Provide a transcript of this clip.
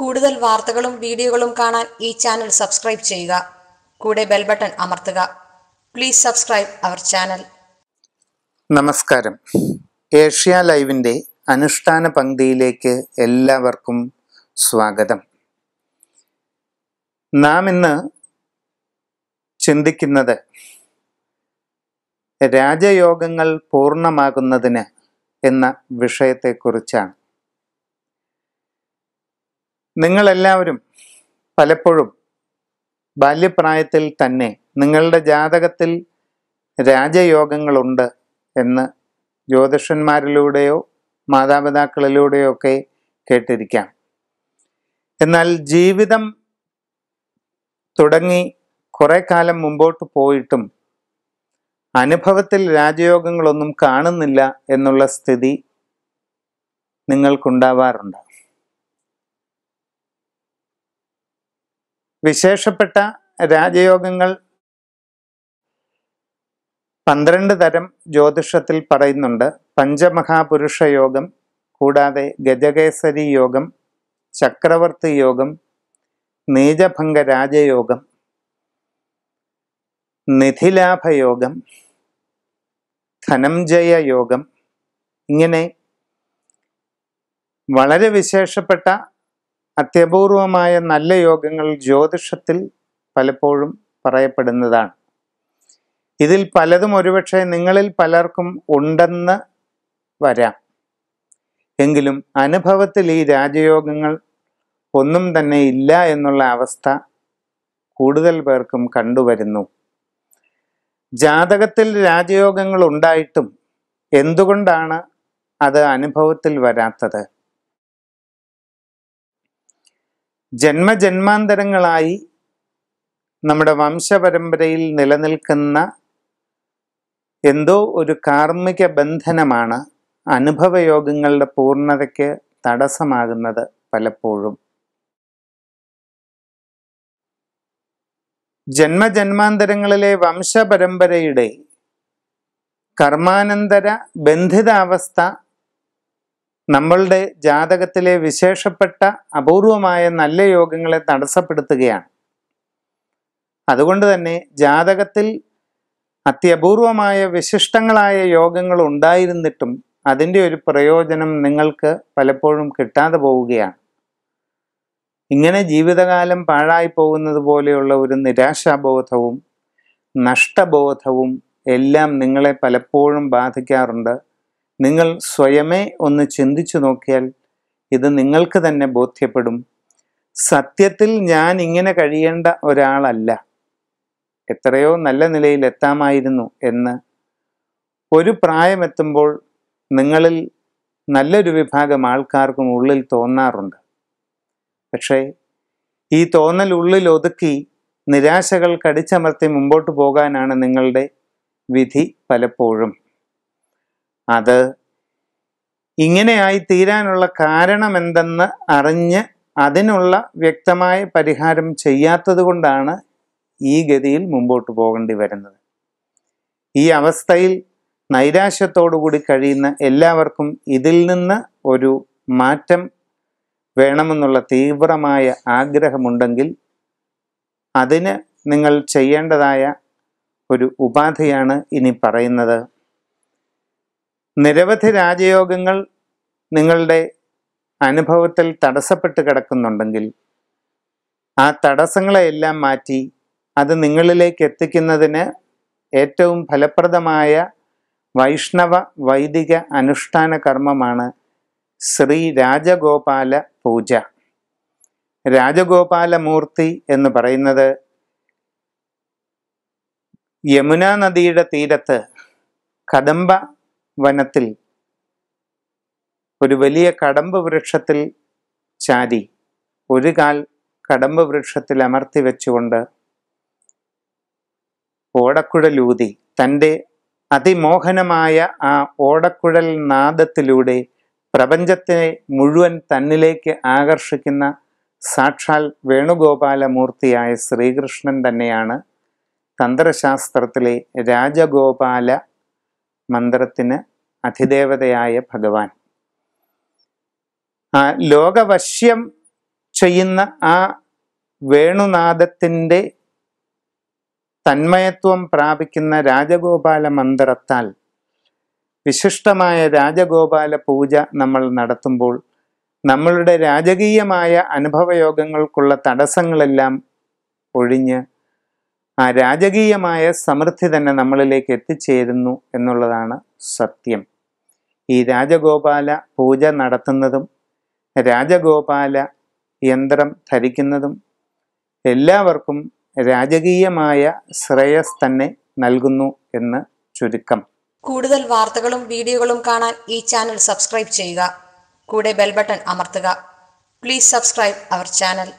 കൂടുതൽ വാർത്തകളും വീഡിയോകളും കാണാൻ ഈ ചാനൽ സബ്സ്ക്രൈബ് ചെയ്യുക കൂടെ ബെൽ ബട്ടൺ അമർത്തുക പ്ലീസ് സബ്സ്ക്രൈബ് അവർ ചാനൽ നമസ്കാരം ഏഷ്യ ലൈവിൻ്റെ അനുഷ്ഠാന പങ്ക്തിയിലേക്ക് എല്ലാവർക്കും സ്വാഗതം നാം ഇന്ന് ചിന്തിക്കുന്നത് രാജയോഗങ്ങൾ പൂർണ്ണമാകുന്നതിന് എന്ന വിഷയത്തെക്കുറിച്ചാണ് നിങ്ങളെല്ലാവരും പലപ്പോഴും ബാല്യപ്രായത്തിൽ തന്നെ നിങ്ങളുടെ ജാതകത്തിൽ രാജയോഗങ്ങളുണ്ട് എന്ന് ജ്യോതിഷന്മാരിലൂടെയോ മാതാപിതാക്കളിലൂടെയോ ഒക്കെ കേട്ടിരിക്കാം എന്നാൽ ജീവിതം തുടങ്ങി കുറേ കാലം മുമ്പോട്ട് പോയിട്ടും അനുഭവത്തിൽ രാജയോഗങ്ങളൊന്നും കാണുന്നില്ല എന്നുള്ള സ്ഥിതി നിങ്ങൾക്കുണ്ടാവാറുണ്ടോ വിശേഷപ്പെട്ട രാജയോഗങ്ങൾ പന്ത്രണ്ട് തരം ജ്യോതിഷത്തിൽ പറയുന്നുണ്ട് പഞ്ചമഹാപുരുഷ യോഗം കൂടാതെ ഗജകേസരി യോഗം ചക്രവർത്തി യോഗം നീജഭംഗ രാജയോഗം നിധിലാഭയോഗം ധനംജയ യോഗം ഇങ്ങനെ വളരെ വിശേഷപ്പെട്ട അത്യപൂർവമായ നല്ല യോഗങ്ങൾ ജ്യോതിഷത്തിൽ പലപ്പോഴും പറയപ്പെടുന്നതാണ് ഇതിൽ പലതും ഒരുപക്ഷെ നിങ്ങളിൽ പലർക്കും ഉണ്ടെന്ന് വരാം എങ്കിലും അനുഭവത്തിൽ ഈ രാജയോഗങ്ങൾ ഒന്നും തന്നെ ഇല്ല എന്നുള്ള അവസ്ഥ കൂടുതൽ പേർക്കും കണ്ടുവരുന്നു ജാതകത്തിൽ രാജയോഗങ്ങൾ ഉണ്ടായിട്ടും എന്തുകൊണ്ടാണ് അത് അനുഭവത്തിൽ വരാത്തത് ജന്മജന്മാന്തരങ്ങളായി നമ്മുടെ വംശപരമ്പരയിൽ നിലനിൽക്കുന്ന എന്തോ ഒരു കാർമ്മിക ബന്ധനമാണ് അനുഭവയോഗങ്ങളുടെ പൂർണ്ണതയ്ക്ക് തടസ്സമാകുന്നത് പലപ്പോഴും ജന്മജന്മാന്തരങ്ങളിലെ വംശപരമ്പരയുടെ കർമാനന്തര ബന്ധിതാവസ്ഥ നമ്മളുടെ ജാതകത്തിലെ വിശേഷപ്പെട്ട അപൂർവമായ നല്ല യോഗങ്ങളെ തടസ്സപ്പെടുത്തുകയാണ് അതുകൊണ്ട് തന്നെ ജാതകത്തിൽ അത്യപൂർവമായ വിശിഷ്ടങ്ങളായ യോഗങ്ങൾ ഉണ്ടായിരുന്നിട്ടും അതിൻ്റെ ഒരു പ്രയോജനം നിങ്ങൾക്ക് പലപ്പോഴും കിട്ടാതെ പോവുകയാണ് ഇങ്ങനെ ജീവിതകാലം പാഴായി പോകുന്നത് പോലെയുള്ള ഒരു നിരാശാബോധവും നഷ്ടബോധവും എല്ലാം നിങ്ങളെ പലപ്പോഴും ബാധിക്കാറുണ്ട് നിങ്ങൾ സ്വയമേ ഒന്ന് ചിന്തിച്ചു നോക്കിയാൽ ഇത് നിങ്ങൾക്ക് തന്നെ ബോധ്യപ്പെടും സത്യത്തിൽ ഞാൻ ഇങ്ങനെ കഴിയേണ്ട ഒരാളല്ല എത്രയോ നല്ല നിലയിൽ എത്താമായിരുന്നു എന്ന് ഒരു പ്രായമെത്തുമ്പോൾ നിങ്ങളിൽ നല്ലൊരു വിഭാഗം ആൾക്കാർക്കും ഉള്ളിൽ തോന്നാറുണ്ട് പക്ഷേ ഈ തോന്നൽ ഉള്ളിൽ ഒതുക്കി നിരാശകൾ കടിച്ചമർത്തി മുമ്പോട്ട് പോകാനാണ് നിങ്ങളുടെ വിധി പലപ്പോഴും അത് ഇങ്ങനെയായി തീരാനുള്ള എന്തെന്ന് അറിഞ്ഞ് അതിനുള്ള വ്യക്തമായ പരിഹാരം ചെയ്യാത്തത് കൊണ്ടാണ് ഈ ഗതിയിൽ മുമ്പോട്ട് പോകേണ്ടി വരുന്നത് ഈ അവസ്ഥയിൽ നൈരാശ്യത്തോടുകൂടി കഴിയുന്ന എല്ലാവർക്കും ഇതിൽ നിന്ന് ഒരു മാറ്റം വേണമെന്നുള്ള തീവ്രമായ ആഗ്രഹമുണ്ടെങ്കിൽ അതിന് നിങ്ങൾ ചെയ്യേണ്ടതായ ഒരു ഉപാധിയാണ് ഇനി പറയുന്നത് നിരവധി രാജയോഗങ്ങൾ നിങ്ങളുടെ അനുഭവത്തിൽ തടസ്സപ്പെട്ട് കിടക്കുന്നുണ്ടെങ്കിൽ ആ തടസ്സങ്ങളെയെല്ലാം മാറ്റി അത് നിങ്ങളിലേക്ക് എത്തിക്കുന്നതിന് ഏറ്റവും ഫലപ്രദമായ വൈഷ്ണവ വൈദിക അനുഷ്ഠാന കർമ്മമാണ് ശ്രീ രാജഗോപാല പൂജ രാജഗോപാലമൂർത്തി എന്ന് പറയുന്നത് യമുന നദിയുടെ തീരത്ത് കദംബ വനത്തിൽ ഒരു വലിയ കടമ്പ് വൃക്ഷത്തിൽ ചാരി ഒരു കാൽ കടമ്പ് വൃക്ഷത്തിൽ അമർത്തി വെച്ചുകൊണ്ട് ഓടക്കുഴലൂതി തൻ്റെ അതിമോഹനമായ ആ ഓടക്കുഴൽ നാദത്തിലൂടെ പ്രപഞ്ചത്തെ മുഴുവൻ തന്നിലേക്ക് ആകർഷിക്കുന്ന സാക്ഷാൽ വേണുഗോപാലമൂർത്തിയായ ശ്രീകൃഷ്ണൻ തന്നെയാണ് തന്ത്രശാസ്ത്രത്തിലെ രാജഗോപാല മന്ത്രത്തിന് അധിദേവതയായ ഭഗവാൻ ആ ലോകവശ്യം ചെയ്യുന്ന ആ വേണുനാഥത്തിൻ്റെ തന്മയത്വം പ്രാപിക്കുന്ന രാജഗോപാല മന്ത്രത്താൽ വിശിഷ്ടമായ രാജഗോപാല പൂജ നമ്മൾ നടത്തുമ്പോൾ നമ്മളുടെ രാജകീയമായ അനുഭവയോഗങ്ങൾക്കുള്ള തടസ്സങ്ങളെല്ലാം ഒഴിഞ്ഞ് ആ രാജകീയമായ സമൃദ്ധി തന്നെ നമ്മളിലേക്ക് എത്തിച്ചേരുന്നു എന്നുള്ളതാണ് സത്യം ഈ രാജഗോപാല പൂജ നടത്തുന്നതും രാജഗോപാല യന്ത്രം ധരിക്കുന്നതും എല്ലാവർക്കും രാജകീയമായ ശ്രേയസ് തന്നെ നൽകുന്നു എന്ന് ചുരുക്കം കൂടുതൽ വാർത്തകളും വീഡിയോകളും കാണാൻ ഈ ചാനൽ സബ്സ്ക്രൈബ് ചെയ്യുക കൂടെ ബെൽബട്ടൺ അമർത്തുക പ്ലീസ് സബ്സ്ക്രൈബ് അവർ ചാനൽ